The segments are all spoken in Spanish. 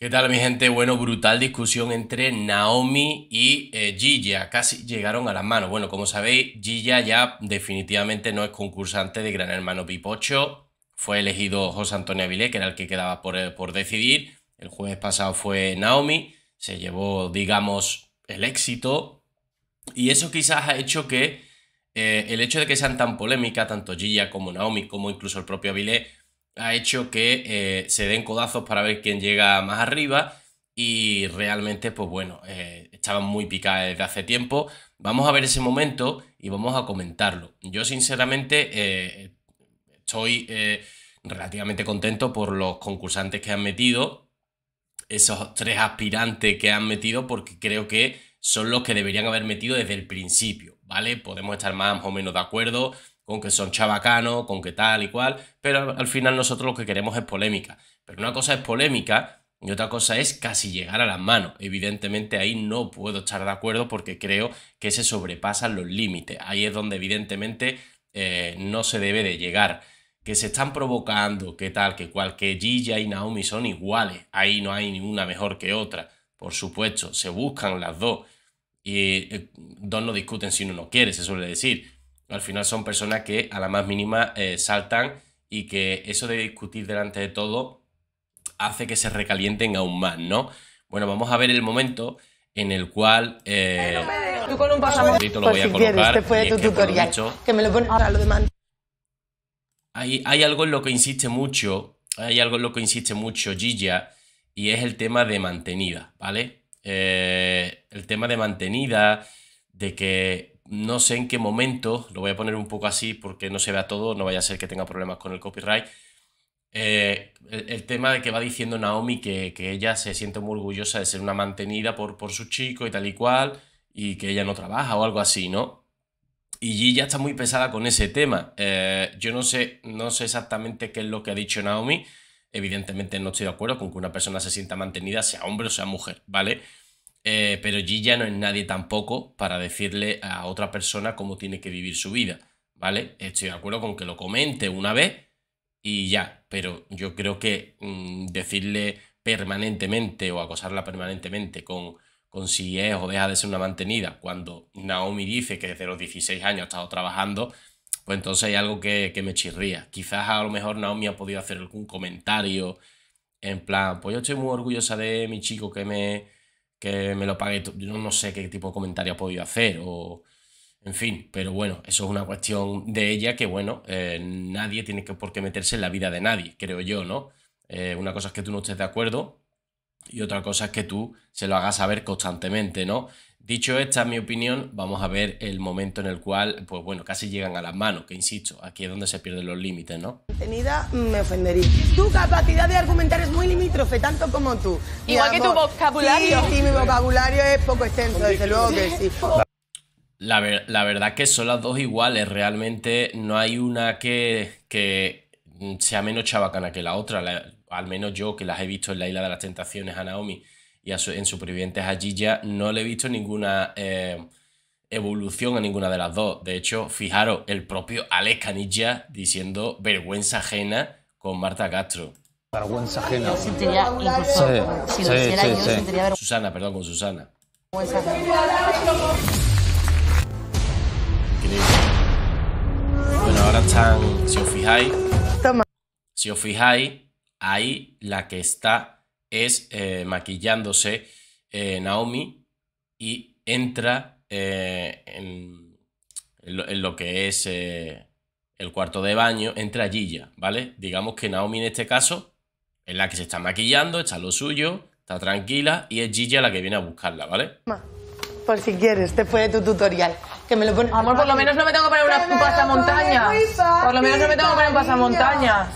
¿Qué tal mi gente? Bueno, brutal discusión entre Naomi y eh, Gilla. Casi llegaron a las manos. Bueno, como sabéis, Gilla ya definitivamente no es concursante de Gran Hermano Pipocho. Fue elegido José Antonio Avilés, que era el que quedaba eh, por, decidir. El jueves pasado fue Naomi. Se llevó, digamos, el éxito. Y eso quizás ha hecho que eh, el hecho de que sean tan polémicas, tanto Gilla como Naomi, como incluso el propio Avilés, ha hecho que eh, se den codazos para ver quién llega más arriba y realmente, pues bueno, eh, estaban muy picadas desde hace tiempo. Vamos a ver ese momento y vamos a comentarlo. Yo sinceramente eh, estoy relativamente contento por los concursantes que han metido, esos tres aspirantes que han metido, porque creo que son los que deberían haber metido desde el principio, ¿vale? Podemos estar más o menos de acuerdo, con que son chabacanos, con que tal y cual, pero al final nosotros lo que queremos es polémica. Pero una cosa es polémica y otra cosa es casi llegar a las manos. Evidentemente ahí no puedo estar de acuerdo porque creo que se sobrepasan los límites. Ahí es donde evidentemente eh, no se debe de llegar. Que se están provocando, que tal, que cual, que y Naomi son iguales. Ahí no hay ninguna mejor que otra. Por supuesto, se buscan las dos. Y eh, dos no discuten si uno no quiere, se suele decir. Al final son personas que a la más mínima eh, saltan y que eso de discutir delante de todo hace que se recalienten aún más, ¿no? Bueno, vamos a ver el momento en el cual... Eh, Tú con un que me lo pones ahora lo demás. Hay, hay algo en lo que insiste mucho, hay algo en lo que insiste mucho Gilla, y es el tema de mantenida, ¿vale? Eh, el tema de mantenida, de que no sé en qué momento, lo voy a poner un poco así porque no se vea todo, no vaya a ser que tenga problemas con el copyright. Eh, el, tema de que va diciendo Naomi que, ella se siente muy orgullosa de ser una mantenida por, su chico y tal y cual, y que ella no trabaja o algo así, ¿no? Y G ya está muy pesada con ese tema. Eh, yo no sé, no sé exactamente qué es lo que ha dicho Naomi. Evidentemente no estoy de acuerdo con que una persona se sienta mantenida, sea hombre o sea mujer, ¿vale? Eh, pero pero ya no es nadie tampoco para decirle a otra persona cómo tiene que vivir su vida, ¿vale? Estoy de acuerdo con que lo comente una vez y ya, pero yo creo que mm, decirle permanentemente o acosarla permanentemente con, con si es o deja de ser una mantenida, cuando Naomi dice que desde los 16 años ha estado trabajando, pues entonces hay algo que, que me chirría. Quizás a lo mejor Naomi ha podido hacer algún comentario en plan, pues yo estoy muy orgullosa de mi chico que me que me lo pague. Yo no sé qué tipo de comentario ha podido hacer o... En fin, pero bueno, eso es una cuestión de ella que, bueno, eh, nadie tiene que, por qué meterse en la vida de nadie, creo yo, ¿no? Eh, una cosa es que tú no estés de acuerdo y otra cosa es que tú se lo hagas saber constantemente, ¿no? Dicho esta mi opinión, vamos a ver el momento en el cual, pues bueno, casi llegan a las manos, que insisto, aquí es donde se pierden los límites, ¿no? Tenida, me ofendería. Tu capacidad de argumentar es muy limítrofe, tanto como tú. Igual que tu vocabulario. Sí, mi vocabulario es poco extenso, desde luego que sí. La, verdad que son las dos iguales, realmente no hay una que, sea menos chabacana que la otra, al menos yo que las he visto en la Isla de las Tentaciones a Naomi y en Supervivientes allí ya no le he visto ninguna eh, evolución a ninguna de las dos. De hecho, fijaros, el propio Alex Canilla diciendo vergüenza ajena con Marta Castro. Vergüenza ajena. Yo sentiría incluso, sí, sí, sí, Susana, perdón, con Susana. Bueno, ahora están, si os fijáis, Toma. si os fijáis, ahí la que está es eh, maquillándose eh, Naomi y entra eh, en, lo, que es el cuarto de baño, entra Gilla, ¿vale? Digamos que Naomi en este caso es la que se está maquillando, está lo suyo, está tranquila y es Gilla la que viene a buscarla, ¿vale? Por si quieres, te fue tu tutorial que me lo pone Amor, por lo menos no me tengo que poner una, un pasamontaña. Por lo menos no me tengo que poner un pasamontaña.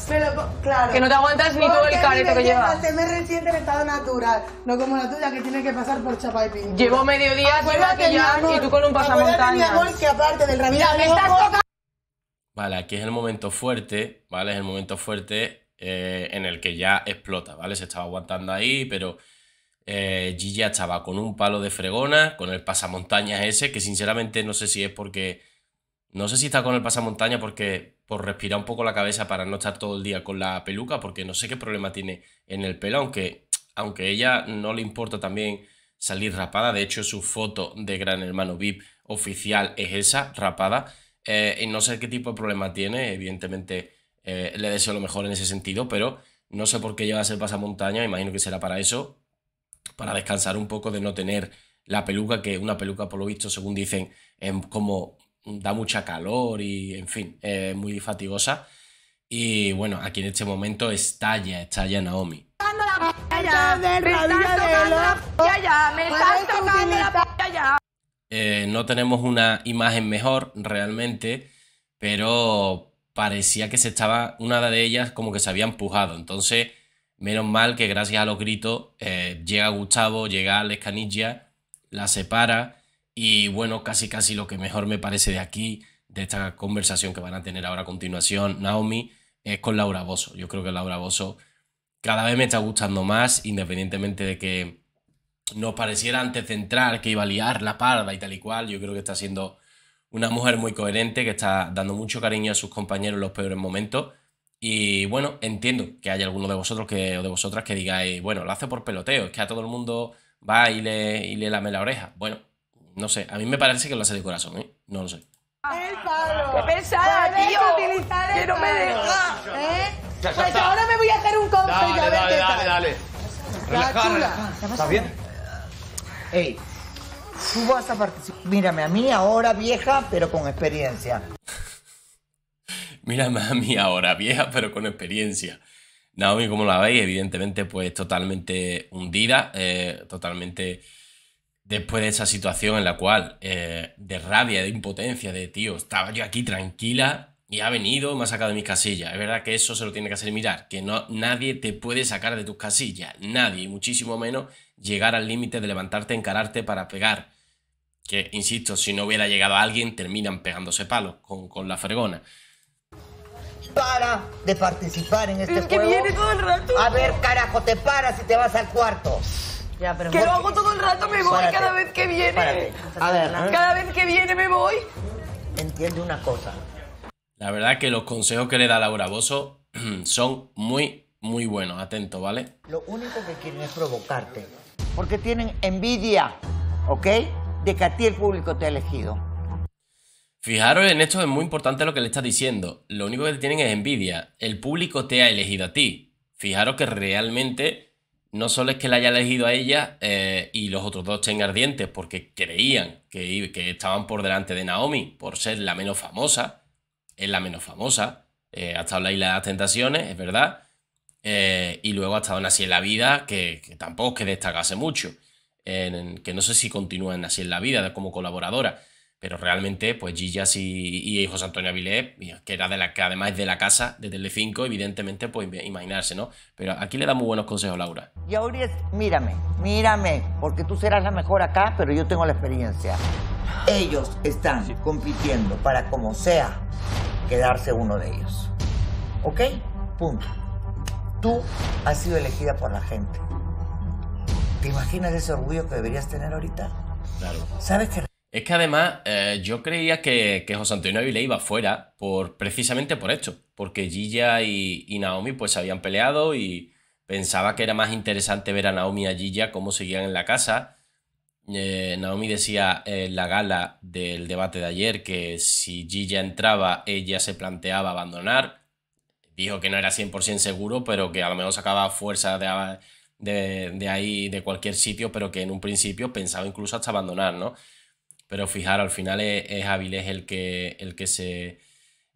Que no te aguantas ni todo el careto que llevas. Se me reciente en estado natural, no como la tuya que tiene que pasar por chapa y medio Llevo ya y tú con un pasamontaña. Vale, aquí es el momento fuerte, ¿vale? Es el momento fuerte eh, en el que ya explota, ¿vale? Se estaba aguantando ahí, pero eh, Gigi estaba con un palo de fregona, con el pasamontañas ese, que sinceramente no sé si es porque. No sé si está con el pasamontañas porque. por respirar un poco la cabeza para no estar todo el día con la peluca, porque no sé qué problema tiene en el pelo, aunque. Aunque ella no le importa también salir rapada. De hecho, su foto de Gran Hermano VIP oficial es esa, rapada. Eh, y no sé qué tipo de problema tiene. Evidentemente, eh, le deseo lo mejor en ese sentido, pero no sé por qué a ser pasamontaña. Imagino que será para eso para descansar un poco de no tener la peluca, que una peluca, por lo visto, según dicen, em, como da mucha calor y, en fin, es muy fatigosa. Y bueno, aquí en este momento estalla, estalla Naomi. no tenemos una imagen mejor realmente, pero parecía que se estaba, una de ellas como que se había empujado. Entonces Menos mal que gracias a los gritos eh, llega Gustavo, llega Alex Canilla, la separa y bueno, casi casi lo que mejor me parece de aquí, de esta conversación que van a tener ahora a continuación Naomi, es con Laura Bosso. Yo creo que Laura Bosso cada vez me está gustando más, independientemente de que nos pareciera antes central que iba a liar la parda y tal y cual. Yo creo que está siendo una mujer muy coherente, que está dando mucho cariño a sus compañeros en los peores momentos y bueno, entiendo que hay alguno de vosotros que, o de vosotras que digáis, bueno, lo hace por peloteo, es que a todo el mundo va y le, lame la oreja. Bueno, no sé, a mí me parece que lo hace de corazón, ¿eh? No lo sé. ¡El palo! ¡Qué pesada, tío! ¡Que no me deja! ¿Eh? Pues ahora me voy a hacer un concert dale, dale, dale, dale, dale. bien? Ey, tú vas a participar... Mírame, a mí ahora vieja, pero con experiencia mira mami mí ahora, vieja, pero con experiencia. Naomi, como la veis, evidentemente, pues totalmente hundida, eh, totalmente después de esa situación en la cual, eh, de rabia, de impotencia, de tío, estaba yo aquí tranquila y ha venido, me ha sacado de mis casillas. Es verdad que eso se lo tiene que hacer mirar, que no, nadie te puede sacar de tus casillas, nadie, muchísimo menos llegar al límite de levantarte, encararte para pegar. Que, insisto, si no hubiera llegado a alguien, terminan pegándose palos con, con la fregona para de participar en este es que viene todo el rato. A ver, carajo, te paras y te vas al cuarto. Ya, pero que lo hago todo el rato, me voy cada vez que viene. A ver, ¿eh? cada vez que viene me voy. Entiende una cosa. La verdad que los consejos que le da Laura Bozo son muy, muy buenos. Atento, ¿vale? Lo único que quieren es provocarte. Porque tienen envidia, ¿ok? De que a ti el público te ha elegido. Fijaros en esto, es muy importante lo que le estás diciendo. Lo único que tienen es envidia. El público te ha elegido a ti. Fijaros que realmente no solo es que la haya elegido a ella eh, y los otros dos estén ardientes porque creían que, estaban por delante de Naomi por ser la menos famosa. Es la menos famosa. Eh, ha estado en la isla de las tentaciones, es verdad. Eh, y luego ha estado en Así en la vida, que, tampoco es que destacase mucho. En, que no sé si continúa en Así en la vida como colaboradora. Pero realmente, pues Gillas y, y José Antonio Avilés, que era de la que además es de la casa de 5 evidentemente, pues imaginarse, ¿no? Pero aquí le da muy buenos consejos, Laura. Y ahora es, mírame, mírame, porque tú serás la mejor acá, pero yo tengo la experiencia. Ellos están compitiendo para como sea quedarse uno de ellos. ¿Ok? Punto. Tú has sido elegida por la gente. ¿Te imaginas ese orgullo que deberías tener ahorita? Claro. ¿Sabes que es que además eh, yo creía que, José Antonio Avilé iba fuera por, precisamente por esto, porque Gilla y, Naomi pues habían peleado y pensaba que era más interesante ver a Naomi y a Gilla cómo seguían en la casa. Eh, Naomi decía eh, en la gala del debate de ayer que si Gilla entraba ella se planteaba abandonar. Dijo que no era 100% seguro, pero que a lo mejor sacaba fuerza de, de ahí, de cualquier sitio, pero que en un principio pensaba incluso hasta abandonar, ¿no? Pero fijaros, al final es, es Avilés el que, el que se.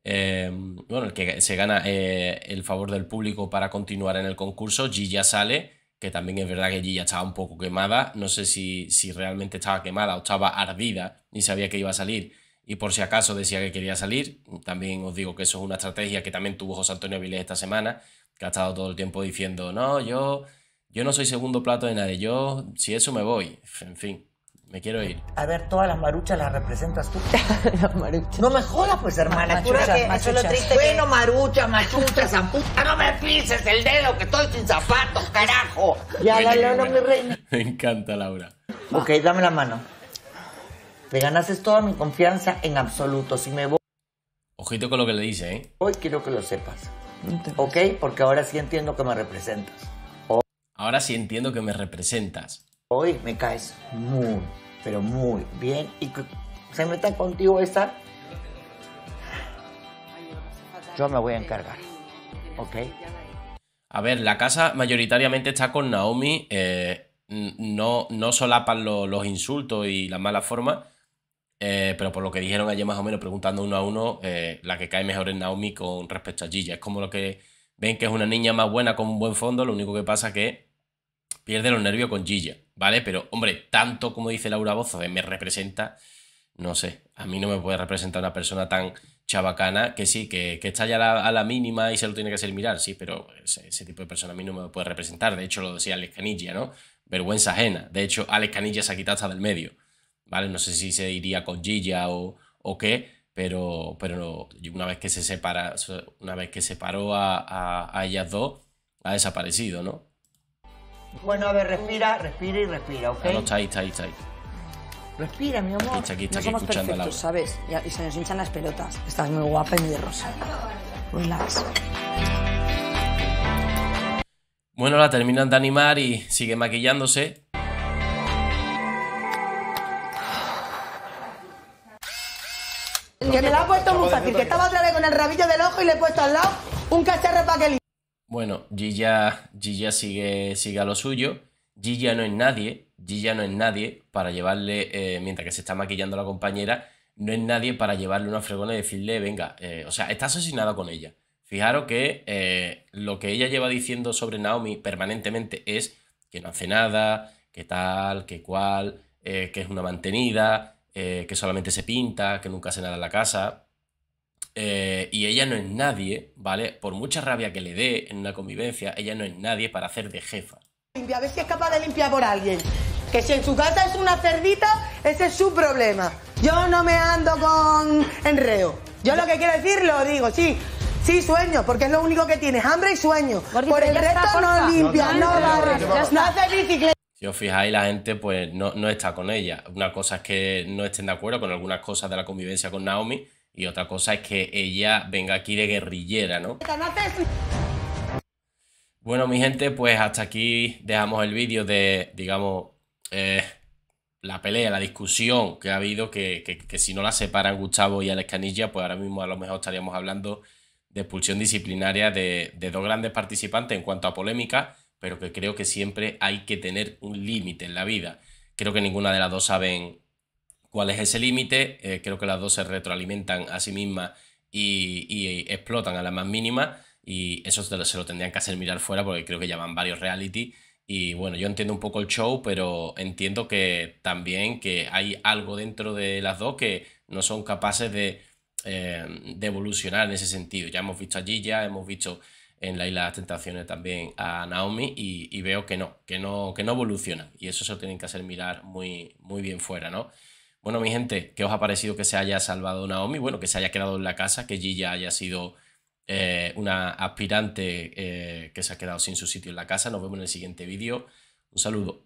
Eh, el que se gana eh, el favor del público para continuar en el concurso. Gilla sale, que también es verdad que Gilla estaba un poco quemada. No sé si, si realmente estaba quemada o estaba ardida y sabía que iba a salir y por si acaso decía que quería salir. También os digo que eso es una estrategia que también tuvo José Antonio Avilés esta semana, que ha estado todo el tiempo diciendo, no, yo, yo no soy segundo plato de nadie, yo si eso me voy, en fin. Me quiero ir. A ver, todas las maruchas las representas tú. No me jodas, pues, hermana. bueno, marucha, machucha, zamputa. No me pises el dedo, que estoy sin zapatos, carajo. Ya, la mi reina. Me encanta, Laura. Ok, dame la mano. Te ganaste toda mi confianza en absoluto. Si me voy. Ojito con lo que le dice, ¿eh? Hoy quiero que lo sepas. ¿Ok? Porque ahora sí entiendo que me representas. Ahora sí entiendo que me representas. Hoy me caes muy pero muy bien. Y se metan contigo esta. Yo me voy a encargar. ¿Ok? A ver, la casa mayoritariamente está con Naomi. Eh, no, no solapan los insultos y las malas formas. Eh, pero por lo que dijeron ayer más o menos, preguntando uno a uno, eh, la que cae mejor es Naomi con respecto a Gilla. Es como lo que ven que es una niña más buena con un buen fondo, lo único que pasa es que pierde los nervios con Gilla. ¿vale? Pero, hombre, tanto como dice Laura Bozo de me representa, no sé, a mí no me puede representar una persona tan chabacana que sí, que, está ya a la, mínima y se lo tiene que hacer mirar, sí, pero ese, tipo de persona a mí no me puede representar. De hecho, lo decía Alex Canilla, ¿no? Vergüenza ajena. De hecho, Alex Canilla se ha quitado hasta del medio, ¿vale? No sé si se iría con Gilla o, o qué, pero, pero una vez que se separa, una vez que separó a, a, a ellas dos, ha desaparecido, ¿no? Bueno, a ver, respira, respira y respira, ¿ok? No, está ahí, está ahí, está ahí. Respira, mi amor. está, aquí no somos ¿sabes? Y, se nos hinchan las pelotas. Estás muy guapa y muy rosa. Relax. Bueno, la terminan de animar y sigue maquillándose. Que me la ha puesto muy fácil, que estaba otra vez con el rabillo del ojo y le he puesto al lado un cacharro para que bueno, Gilla, Gilla sigue, sigue a lo suyo. Gilla no es nadie, Gilla no es nadie para llevarle, eh, mientras que se está maquillando la compañera, no es nadie para llevarle una fregona y decirle, venga, eh, o sea, está asesinada con ella. Fijaros que eh, lo que ella lleva diciendo sobre Naomi permanentemente es que no hace nada, que tal, que cual, que es una mantenida, que solamente se pinta, que nunca hace nada en la casa. Eh, y ella no es nadie, ¿vale? Por mucha rabia que le dé en una convivencia, ella no es nadie para hacer de jefa. a ver si es capaz de limpiar por alguien. Que si en su casa es una cerdita, ese es su problema. Yo no me ando con enreo. Yo lo que quiero decir lo digo, sí. Sí, sueño, porque es lo único que tienes, hambre y sueño. por el resto no limpia, no, no, no, no hace bicicleta. Si os fijáis, la gente pues no, no está con ella. Una cosa es que no estén de acuerdo con algunas cosas de la convivencia con Naomi, y otra cosa es que ella venga aquí de guerrillera, ¿no? Bueno, mi gente, pues hasta aquí dejamos el vídeo de, digamos, eh, la pelea, la discusión que ha habido, que, si no la separan Gustavo y Alex Canilla, pues ahora mismo a lo mejor estaríamos hablando de expulsión disciplinaria de, de dos grandes participantes en cuanto a polémica, pero que creo que siempre hay que tener un límite en la vida. Creo que ninguna de las dos saben cuál es ese límite. Eh, creo que las dos se retroalimentan a sí mismas y, explotan a la más mínima. Y eso se lo, tendrían que hacer mirar fuera porque creo que llaman varios reality. Y bueno, yo entiendo un poco el show, pero entiendo que también que hay algo dentro de las dos que no son capaces de, eh, evolucionar en ese sentido. Ya hemos visto allí, ya hemos visto en la Isla de las Tentaciones también a Naomi y, y, veo que no, que no, que no evolucionan. Y eso se lo tienen que hacer mirar muy, muy bien fuera, ¿no? Bueno, mi gente, ¿qué os ha parecido que se haya salvado Naomi? Bueno, que se haya quedado en la casa, que Gilla haya sido eh, una aspirante eh, que se ha quedado sin su sitio en la casa. Nos vemos en el siguiente vídeo. Un saludo.